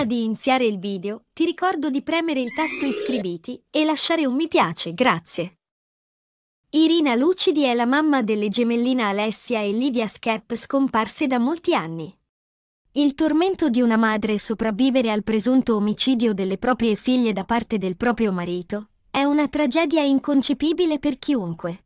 Prima di iniziare il video, ti ricordo di premere il tasto iscriviti e lasciare un mi piace, grazie. Irina Lucidi è la mamma delle gemelline Alessia e Livia Skepp scomparse da molti anni. Il tormento di una madre sopravvivere al presunto omicidio delle proprie figlie da parte del proprio marito è una tragedia inconcepibile per chiunque.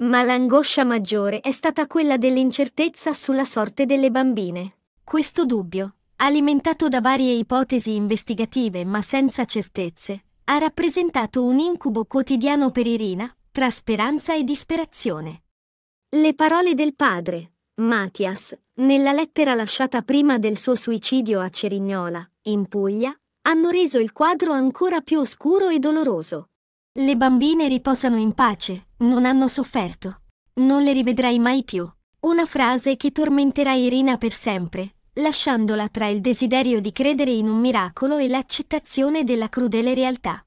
Ma l'angoscia maggiore è stata quella dell'incertezza sulla sorte delle bambine. Questo dubbio, alimentato da varie ipotesi investigative ma senza certezze, ha rappresentato un incubo quotidiano per Irina, tra speranza e disperazione. Le parole del padre, Mattias, nella lettera lasciata prima del suo suicidio a Cerignola, in Puglia, hanno reso il quadro ancora più oscuro e doloroso. Le bambine riposano in pace, non hanno sofferto. Non le rivedrai mai più. Una frase che tormenterà Irina per sempre, lasciandola tra il desiderio di credere in un miracolo e l'accettazione della crudele realtà.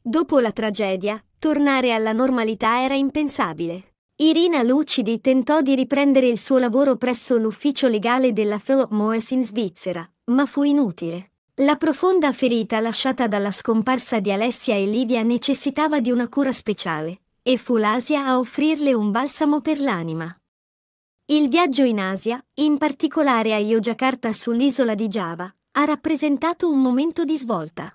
Dopo la tragedia, tornare alla normalità era impensabile. Irina Lucidi tentò di riprendere il suo lavoro presso l'ufficio legale della Philip Morris in Svizzera, ma fu inutile. La profonda ferita lasciata dalla scomparsa di Alessia e Livia necessitava di una cura speciale, e fu l'Asia a offrirle un balsamo per l'anima. Il viaggio in Asia, in particolare a Yogyakarta sull'isola di Java, ha rappresentato un momento di svolta.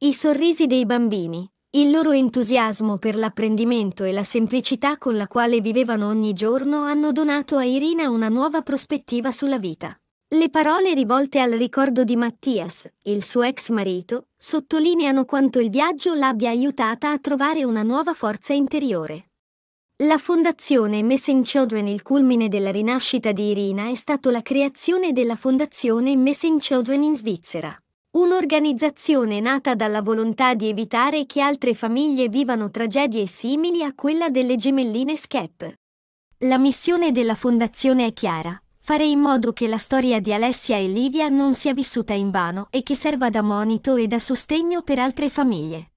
I sorrisi dei bambini, il loro entusiasmo per l'apprendimento e la semplicità con la quale vivevano ogni giorno hanno donato a Irina una nuova prospettiva sulla vita. Le parole rivolte al ricordo di Mattias, il suo ex marito, sottolineano quanto il viaggio l'abbia aiutata a trovare una nuova forza interiore. La fondazione Messe Children il culmine della rinascita di Irina è stato la creazione della fondazione Messe Children in Svizzera. Un'organizzazione nata dalla volontà di evitare che altre famiglie vivano tragedie simili a quella delle gemelline Skep. La missione della fondazione è chiara, fare in modo che la storia di Alessia e Livia non sia vissuta in vano e che serva da monito e da sostegno per altre famiglie.